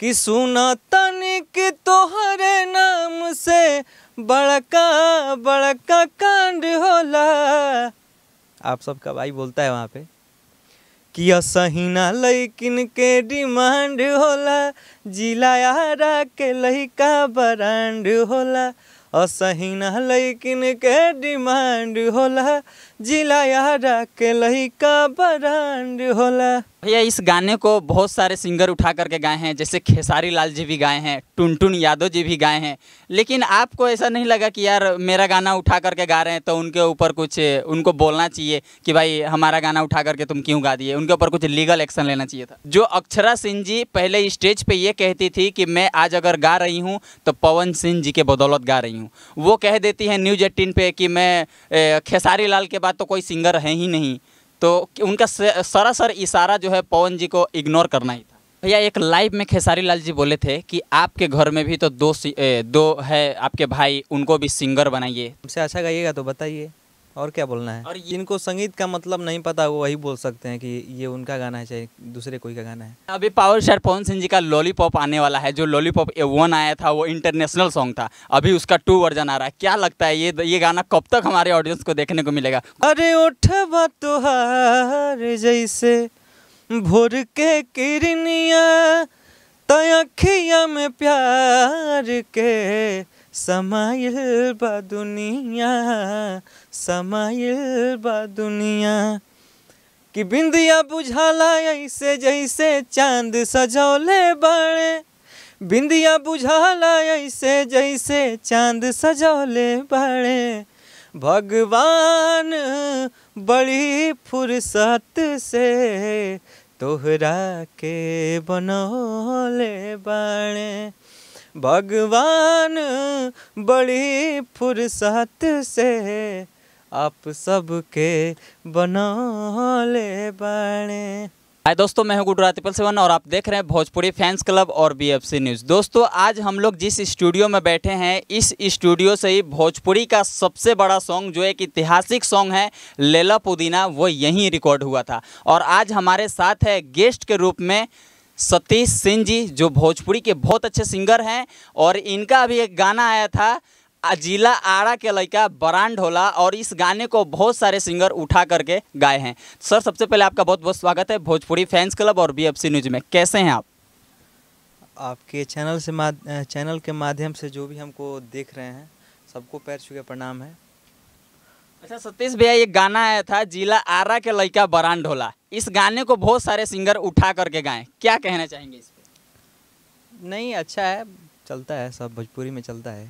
कि सुना तनिक तोहरे नाम से बड़का बड़का कांड होला आप सबका भाई बोलता है वहाँ पे कि असहीना लैकिन के डिमांड होला जिला यारा के लैका बरांड होला असहीना लैकिन के डिमांड होला जिला यारा के होला भैया इस गाने को बहुत सारे सिंगर उठा करके गाए हैं जैसे खेसारी लाल जी भी गाए हैं टुनटुन यादव जी भी गाए हैं लेकिन आपको ऐसा नहीं लगा कि यार मेरा गाना उठा करके गा रहे हैं तो उनके ऊपर कुछ उनको बोलना चाहिए कि भाई हमारा गाना उठा करके तुम क्यों गा दिए उनके ऊपर कुछ लीगल एक्शन लेना चाहिए था जो अक्षरा सिंह जी पहले स्टेज पर ये कहती थी कि मैं आज अगर गा रही हूँ तो पवन सिंह जी के बदौलत गा रही हूँ वो कह देती है न्यूज़ एटीन पे कि मैं खेसारी लाल के बाद बाद तो कोई सिंगर है ही नहीं तो उनका सरासर इशारा जो है पवन जी को इग्नोर करना ही था भैया एक लाइव में खेसारी लाल जी बोले थे कि आपके घर में भी तो दो ए, दो है आपके भाई उनको भी सिंगर बनाइए हमसे अच्छा गाइएगा तो बताइए और क्या बोलना है और इनको संगीत का मतलब नहीं पता वो वही बोल सकते हैं कि ये उनका गाना है चाहे दूसरे कोई का गाना है अभी पावर स्टार पवन सिंह जी का लॉलीपॉप आने वाला है जो लॉलीपॉप ए वन आया था वो इंटरनेशनल सॉन्ग था अभी उसका टू वर्जन आ रहा है क्या लगता है ये ये गाना कब तक हमारे ऑडियंस को देखने को मिलेगा अरे उठ तुहार जैसे भोर के किरनिया में प्यार के समाइल बा दुनिया समाइल बा दुनिया कि बिंदिया बुझाला ऐसे जैसे चांद सजौले बड़े बिंदिया बुझाला ऐसे जैसे चांद सजौले बड़े भगवान बड़ी फुर्सत से तोहरा के बनौले बड़े भगवान बड़ी फुर्सत से आप सबके बना ले बने हाय दोस्तों मैं हूं गुडरा तिपल सेवन और आप देख रहे हैं भोजपुरी फैंस क्लब और बीएफसी न्यूज़ दोस्तों आज हम लोग जिस स्टूडियो में बैठे हैं इस स्टूडियो से ही भोजपुरी का सबसे बड़ा सॉन्ग जो एक ऐतिहासिक सॉन्ग है लेला पुदीना वो यहीं रिकॉर्ड हुआ था और आज हमारे साथ है गेस्ट के रूप में सतीश सिंह जी जो भोजपुरी के बहुत अच्छे सिंगर हैं और इनका अभी एक गाना आया था जिला आरा के लड़का बरान होला और इस गाने को बहुत सारे सिंगर उठा करके गाए हैं सर सबसे पहले आपका बहुत बहुत स्वागत है भोजपुरी फैंस क्लब और बी न्यूज में कैसे हैं आप आपके चैनल से माध चैनल के माध्यम से जो भी हमको देख रहे हैं सबको पैर छुके प्रणाम है अच्छा सतीश भैया ये गाना आया था जिला आरा के लड़का बरान होला इस गाने को बहुत सारे सिंगर उठा करके गाए क्या कहना चाहेंगे इस पर नहीं अच्छा है चलता है सब भोजपुरी में चलता है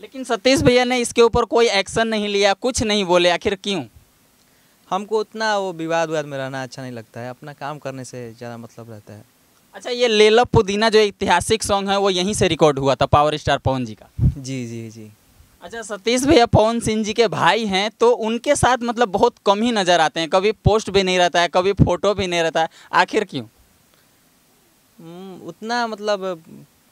लेकिन सतीश भैया ने इसके ऊपर कोई एक्शन नहीं लिया कुछ नहीं बोले आखिर क्यों हमको उतना वो विवाद विवाद में रहना अच्छा नहीं लगता है अपना काम करने से ज़्यादा मतलब रहता है अच्छा ये लेला पुदीना जो ऐतिहासिक सॉन्ग है वो यहीं से रिकॉर्ड हुआ था पावर स्टार पवन जी का जी जी जी अच्छा सतीश भैया पवन सिंह जी के भाई हैं तो उनके साथ मतलब बहुत कम ही नज़र आते हैं कभी पोस्ट भी नहीं रहता है कभी फ़ोटो भी नहीं रहता है आखिर क्यों हम्म, उतना मतलब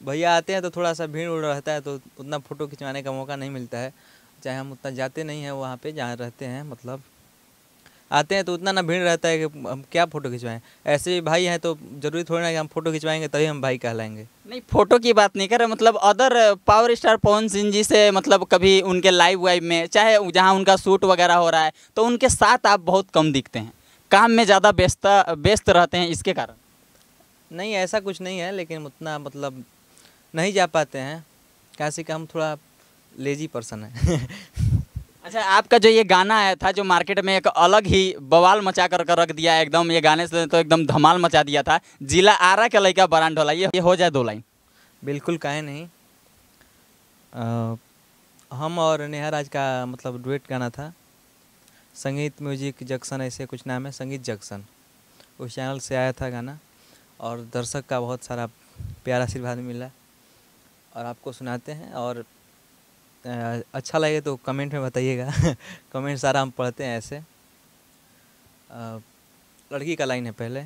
भैया आते हैं तो थोड़ा सा भीड़ उड़ रहता है तो उतना फ़ोटो खिंचवाने का मौका नहीं मिलता है चाहे हम उतना जाते नहीं हैं वहाँ पे जहाँ रहते हैं मतलब आते हैं तो उतना ना भीड़ रहता है कि हम क्या फ़ोटो खिंचवाएं ऐसे भी भाई हैं तो ज़रूरी थोड़ी ना कि हम फ़ोटो खिंचवाएंगे तभी हम भाई कहलाएंगे नहीं फ़ोटो की बात नहीं कर रहे मतलब other power star Pawan Singh ji से मतलब कभी उनके लाइव वाइव में चाहे जहाँ उनका शूट वगैरह हो रहा है तो उनके साथ आप बहुत कम दिखते हैं काम में ज़्यादा व्यस्त व्यस्त रहते हैं इसके कारण नहीं ऐसा कुछ नहीं है लेकिन उतना मतलब नहीं जा पाते हैं कैसे कि हम थोड़ा लेजी पर्सन है अच्छा आपका जो ये गाना आया था जो मार्केट में एक अलग ही बवाल मचा कर कर रख दिया एकदम ये गाने से तो एकदम धमाल मचा दिया था जिला आरा के लड़का ब्रांड होला ये हो जाए दो लाइन बिल्कुल कहे नहीं आ, हम और नेहा राज का मतलब डुएट गाना था संगीत म्यूजिक जंक्शन ऐसे कुछ नाम है संगीत जंक्शन उस चैनल से आया था गाना और दर्शक का बहुत सारा प्यार आशीर्वाद मिला और आपको सुनाते हैं और अच्छा लगे तो कमेंट में बताइएगा कमेंट सारा हम पढ़ते हैं ऐसे लड़की का लाइन है पहले आ,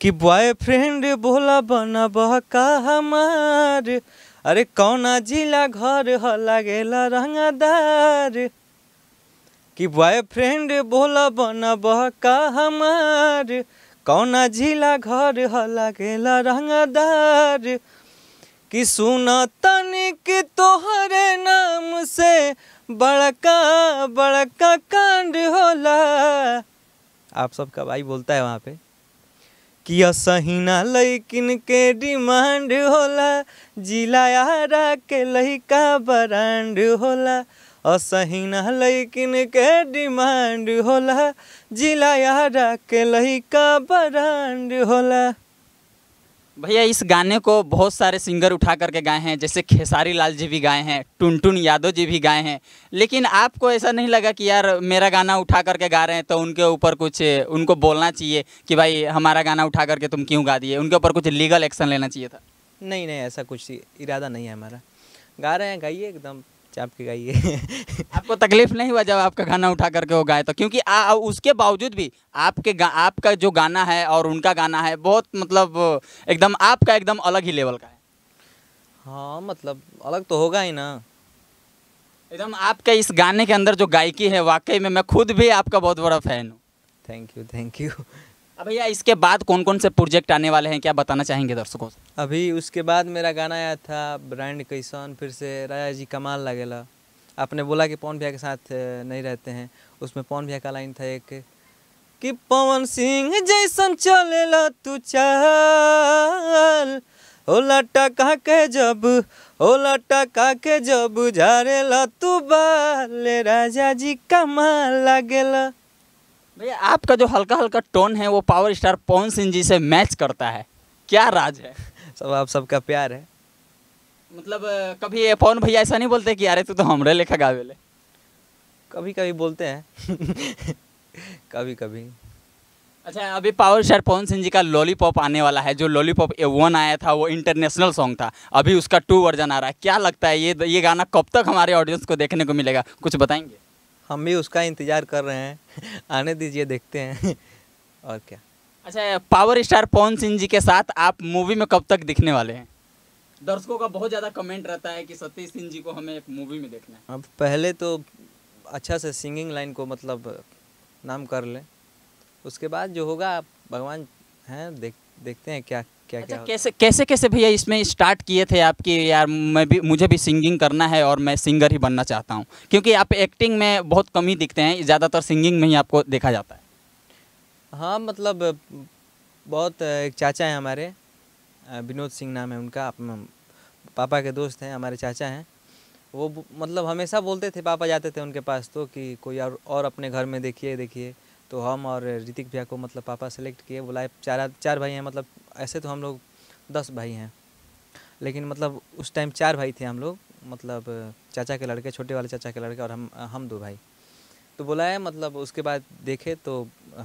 कि बॉयफ्रेंड बोला बना बहका हमार अरे कौना जिला घर हो लागेला रंगदार कि बॉयफ्रेंड बोला बना बहका हमार कौना झीला घर हला गेला रंगदार कि सुना तनिक तोहरे नाम से बड़का बड़का कांड होला आप सबका भाई बोलता है वहाँ पे कि असहीना लैकिन के डिमांड होला जिला यारा के लैका ब्रांड होला असहीन लेकिन के डिमांड होला जिला यारा के लैका ब्रांड होला भैया इस गाने को बहुत सारे सिंगर उठा करके गाए हैं जैसे खेसारी लाल जी भी गाए हैं टुनटुन यादव जी भी गाए हैं लेकिन आपको ऐसा नहीं लगा कि यार मेरा गाना उठा करके गा रहे हैं तो उनके ऊपर कुछ उनको बोलना चाहिए कि भाई हमारा गाना उठा करके तुम क्यों गा दिए उनके ऊपर कुछ लीगल एक्शन लेना चाहिए था नहीं नहीं ऐसा कुछ इरादा नहीं है हमारा गा रहे हैं गाइए एकदम चाप के गाइए आपको तकलीफ नहीं हुआ जब आपका गाना उठा करके वो गाए तो क्योंकि आ, उसके बावजूद भी आपके आपका जो गाना है और उनका गाना है बहुत मतलब एकदम आपका एकदम अलग ही लेवल का है हाँ मतलब अलग तो होगा ही ना एकदम आपके इस गाने के अंदर जो गायकी है वाकई में मैं खुद भी आपका बहुत बड़ा फ़ैन हूँ थैंक यू थैंक यू भैया इसके बाद कौन कौन से प्रोजेक्ट आने वाले हैं क्या बताना चाहेंगे दर्शकों से अभी उसके बाद मेरा गाना आया था ब्रांड कैसन फिर से राजा जी कमाल लगेला आपने बोला कि पवन भैया के साथ नहीं रहते हैं उसमें पवन भैया का लाइन था एक कि पवन सिंह जैसन चले ला तू चल ओला टका के जब ओला टका के जब झारे तू बाल राजा जी कमाल लगेला भैया आपका जो हल्का हल्का टोन है वो पावर स्टार पवन सिंह जी से मैच करता है क्या राज है सब आप सबका प्यार है मतलब कभी पवन भैया ऐसा नहीं बोलते कि अरे तू तो हमरे लेखा गावे ले कभी कभी बोलते हैं कभी कभी अच्छा अभी पावर स्टार पवन सिंह जी का लॉलीपॉप आने वाला है जो लॉलीपॉप ए वन आया था वो इंटरनेशनल सॉन्ग था अभी उसका टू वर्जन आ रहा है क्या लगता है ये ये गाना कब तक हमारे ऑडियंस को देखने को मिलेगा कुछ बताएंगे हम भी उसका इंतज़ार कर रहे हैं आने दीजिए देखते हैं और क्या अच्छा पावर स्टार पवन सिंह जी के साथ आप मूवी में कब तक दिखने वाले हैं दर्शकों का बहुत ज़्यादा कमेंट रहता है कि सतीश सिंह जी को हमें एक मूवी में देखना है अब पहले तो अच्छा से सिंगिंग लाइन को मतलब नाम कर लें उसके बाद जो होगा भगवान हैं देख देखते हैं क्या क्या अच्छा, क्या कैसे कैसे कैसे भैया इसमें स्टार्ट किए थे आपकी यार मैं भी मुझे भी सिंगिंग करना है और मैं सिंगर ही बनना चाहता हूँ क्योंकि आप एक्टिंग में बहुत कम ही दिखते हैं ज़्यादातर सिंगिंग में ही आपको देखा जाता है हाँ मतलब बहुत एक चाचा हैं हमारे विनोद सिंह नाम है उनका पापा के दोस्त हैं हमारे चाचा हैं वो मतलब हमेशा बोलते थे पापा जाते थे उनके पास तो कि कोई और और अपने घर में देखिए देखिए तो हम और ऋतिक भैया को मतलब पापा सेलेक्ट किए बुलाए चार चार भाई हैं मतलब ऐसे तो हम लोग दस भाई हैं लेकिन मतलब उस टाइम चार भाई थे हम लोग मतलब चाचा के लड़के छोटे वाले चाचा के लड़के और हम हम दो भाई तो बुलाए मतलब उसके बाद देखे तो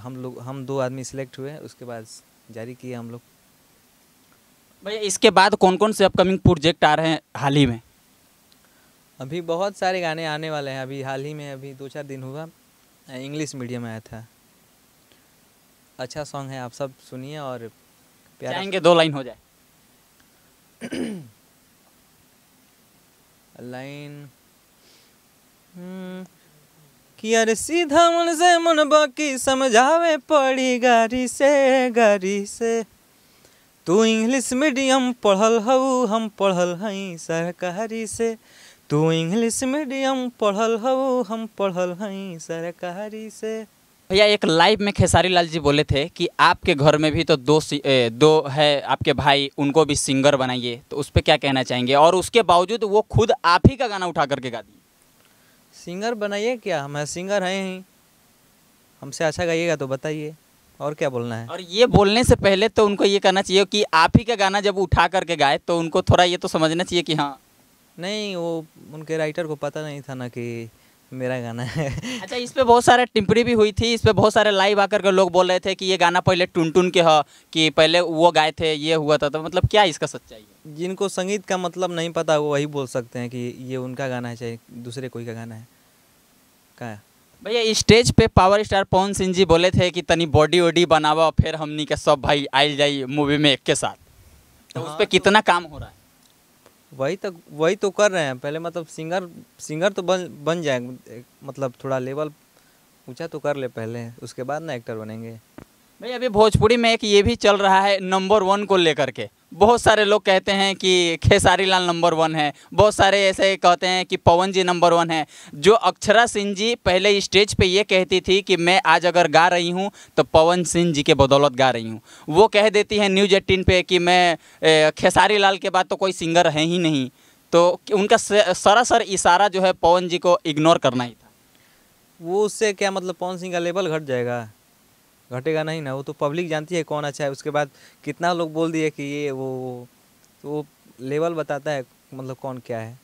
हम लोग हम दो आदमी सिलेक्ट हुए उसके बाद जारी किए हम लोग भैया इसके बाद कौन कौन से अपकमिंग प्रोजेक्ट आ रहे हैं हाल ही में अभी बहुत सारे गाने आने वाले हैं अभी हाल ही में अभी दो चार दिन हुआ इंग्लिश मीडियम आया था अच्छा सॉन्ग है आप सब सुनिए और प्यार आएंगे दो लाइन हो जाए लाइन हम्म, कि यार सीधा मन से मन बाकी समझावे पड़ी गारी से गारी से तू इंग्लिश मीडियम पढ़ल हऊ हम पढ़ल हई सरकारी से तू इंग्लिश मीडियम पढ़ल हो हम पढ़ल हई सरकारी से भैया एक लाइव में खेसारी लाल जी बोले थे कि आपके घर में भी तो दो ए, दो है आपके भाई उनको भी सिंगर बनाइए तो उस पर क्या कहना चाहेंगे और उसके बावजूद वो खुद आप ही का गाना उठा करके गा दिए सिंगर बनाइए क्या हम सिंगर हैं ही हमसे अच्छा गाइएगा तो बताइए और क्या बोलना है और ये बोलने से पहले तो उनको ये कहना चाहिए कि आप ही का गाना जब उठा करके गाए तो उनको थोड़ा ये तो समझना चाहिए कि हाँ नहीं वो उनके राइटर को पता नहीं था ना कि मेरा गाना है अच्छा इस पर बहुत सारे टिम्परी भी हुई थी इस पर बहुत सारे लाइव आकर के लोग बोल रहे थे कि ये गाना पहले टुन टुन के है कि पहले वो गाए थे ये हुआ था तो मतलब क्या इसका सच्चाई है जिनको संगीत का मतलब नहीं पता वो वही बोल सकते हैं कि ये उनका गाना है चाहे दूसरे कोई का गाना है क्या भैया स्टेज पे पावर स्टार पवन सिंह जी बोले थे कि तनी बॉडी वॉडी बनावा फिर हमनी के सब भाई आए जाइए मूवी में एक के साथ तो हाँ, उस पर तो कितना काम हो रहा है वही तो वही तो कर रहे हैं पहले मतलब सिंगर सिंगर तो बन बन जाए मतलब थोड़ा लेवल ऊंचा तो कर ले पहले उसके बाद ना एक्टर बनेंगे भाई अभी भोजपुरी में एक ये भी चल रहा है नंबर वन को लेकर के बहुत सारे लोग कहते हैं कि खेसारी लाल नंबर वन है बहुत सारे ऐसे कहते हैं कि पवन जी नंबर वन है जो अक्षरा सिंह जी पहले स्टेज पे ये कहती थी कि मैं आज अगर गा रही हूँ तो पवन सिंह जी के बदौलत गा रही हूँ वो कह देती हैं न्यूज एटीन पे कि मैं खेसारी लाल के बाद तो कोई सिंगर है ही नहीं तो उनका सरासर इशारा जो है पवन जी को इग्नोर करना ही था वो उससे क्या मतलब पवन सिंह का लेवल घट जाएगा घटेगा नहीं ना वो तो पब्लिक जानती है कौन अच्छा है उसके बाद कितना लोग बोल दिए कि ये वो वो तो वो लेवल बताता है मतलब कौन क्या है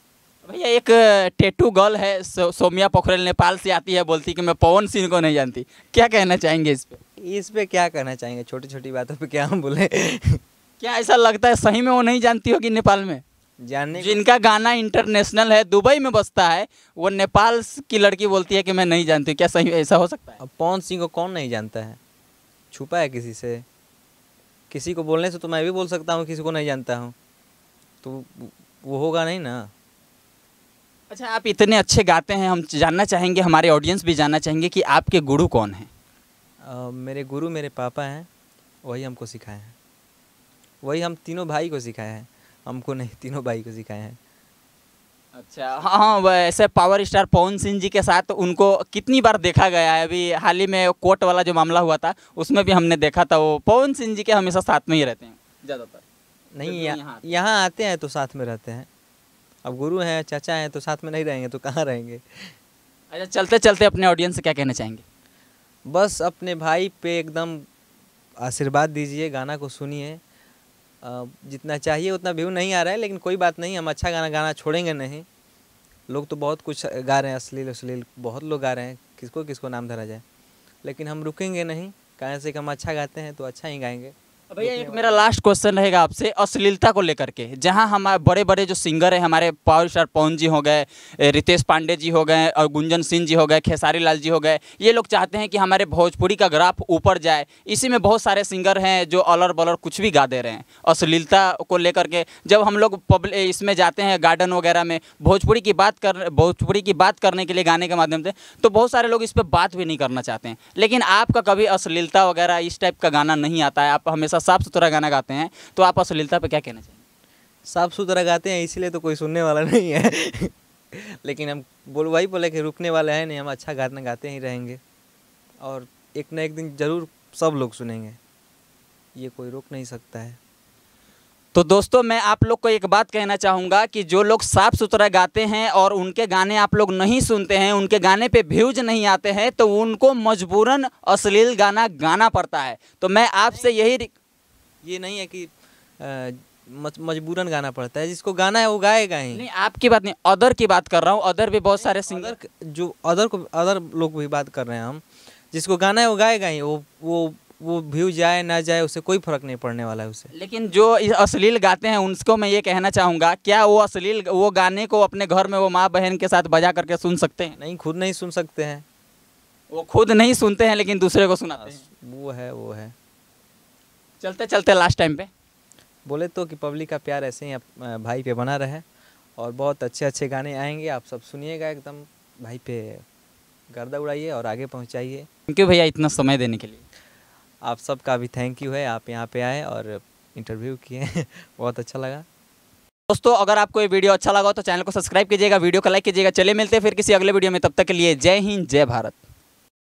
भैया एक टेटू गर्ल है सोमिया पोखरेल नेपाल से आती है बोलती कि मैं पवन सिंह को नहीं जानती क्या कहना चाहेंगे इस पर इस पर क्या कहना चाहेंगे छोटी छोटी बातों पर क्या हम बोले क्या ऐसा लगता है सही में वो नहीं जानती होगी नेपाल में जानने जिनका गाना इंटरनेशनल है दुबई में बसता है वो नेपाल की लड़की बोलती है कि मैं नहीं जानती क्या सही ऐसा हो सकता है अब पवन सिंह को कौन नहीं जानता है छुपा है किसी से किसी को बोलने से तो मैं भी बोल सकता हूँ किसी को नहीं जानता हूँ तो वो होगा नहीं ना अच्छा आप इतने अच्छे गाते हैं हम जानना चाहेंगे हमारे ऑडियंस भी जानना चाहेंगे कि आपके गुरु कौन हैं मेरे गुरु मेरे पापा हैं वही हमको सिखाए हैं वही हम तीनों भाई को सिखाए हैं हमको नहीं तीनों भाई को सिखाए हैं अच्छा हाँ वैसे पावर स्टार पवन सिंह जी के साथ उनको कितनी बार देखा गया है अभी हाल ही में कोर्ट वाला जो मामला हुआ था उसमें भी हमने देखा था वो पवन सिंह जी के हमेशा साथ में ही रहते हैं ज़्यादातर नहीं यहाँ यहाँ आते हैं तो साथ में रहते हैं अब गुरु हैं चाचा हैं तो साथ में नहीं रहेंगे तो कहाँ रहेंगे अच्छा चलते चलते अपने ऑडियंस से क्या कहना चाहेंगे बस अपने भाई पे एकदम आशीर्वाद दीजिए गाना को सुनिए जितना चाहिए उतना व्यू नहीं आ रहा है लेकिन कोई बात नहीं हम अच्छा गाना गाना छोड़ेंगे नहीं लोग तो बहुत कुछ गा रहे हैं अश्लील अश्लील बहुत लोग गा रहे हैं किसको किसको नाम धरा जाए लेकिन हम रुकेंगे नहीं कहें से कि हम अच्छा गाते हैं तो अच्छा ही गाएंगे भैया एक मेरा लास्ट क्वेश्चन रहेगा आपसे अश्लीलता को लेकर के जहां हमारे बड़े बड़े जो सिंगर हैं हमारे पावर स्टार पवन जी हो गए रितेश पांडे जी हो गए और गुंजन सिंह जी हो गए खेसारी लाल जी हो गए ये लोग चाहते हैं कि हमारे भोजपुरी का ग्राफ ऊपर जाए इसी में बहुत सारे सिंगर हैं जो अलर बलर कुछ भी गा दे रहे हैं अश्लीलता को लेकर के जब हम लोग पब्लिक इसमें जाते हैं गार्डन वगैरह में भोजपुरी की बात कर भोजपुरी की बात करने के लिए गाने के माध्यम से तो बहुत सारे लोग इस पर बात भी नहीं करना चाहते हैं लेकिन आपका कभी अश्लीलता वगैरह इस टाइप का गाना नहीं आता है आप हमेशा सा साफ सुथरा गाना गाते हैं तो आप अश्लीलता पर क्या कहना चाहिए साफ सुथरा गाते हैं इसीलिए तो कोई सुनने वाला नहीं है लेकिन हम बोल वही बोले कि रुकने वाले हैं नहीं हम अच्छा गाना गाते ही रहेंगे और एक ना एक दिन ज़रूर सब लोग सुनेंगे ये कोई रोक नहीं सकता है तो दोस्तों मैं आप लोग को एक बात कहना चाहूँगा कि जो लोग साफ़ सुथरा गाते हैं और उनके गाने आप लोग नहीं सुनते हैं उनके गाने पे व्यूज नहीं आते हैं तो उनको मजबूरन अश्लील गाना गाना पड़ता है तो मैं आपसे यही ये नहीं है कि मजबूरन गाना पड़ता है जिसको गाना है वो गाएगा ही नहीं आपकी बात नहीं अदर की बात कर रहा हूँ अदर भी बहुत सारे सिंगर जो अदर को अदर लोग भी बात कर रहे हैं हम जिसको गाना है वो गाएगा ही वो वो वो व्यू जाए ना जाए उसे कोई फर्क नहीं पड़ने वाला है उसे लेकिन जो अश्लील गाते हैं उनको मैं ये कहना चाहूँगा क्या वो अश्लील वो गाने को अपने घर में वो माँ बहन के साथ बजा करके सुन सकते हैं नहीं खुद नहीं सुन सकते हैं वो खुद नहीं सुनते हैं लेकिन दूसरे को सुना वो है वो है चलते चलते लास्ट टाइम पे बोले तो कि पब्लिक का प्यार ऐसे ही भाई पे बना रहे और बहुत अच्छे अच्छे गाने आएंगे आप सब सुनिएगा एकदम भाई पे गर्दा उड़ाइए और आगे पहुँचाइए थैंक यू भैया इतना समय देने के लिए आप सबका भी थैंक यू है आप यहाँ पे आए और इंटरव्यू किए बहुत अच्छा लगा दोस्तों अगर आपको ये वीडियो अच्छा लगा तो चैनल को सब्सक्राइब कीजिएगा वीडियो को लाइक कीजिएगा चले मिलते हैं फिर किसी अगले वीडियो में तब तक के लिए जय हिंद जय भारत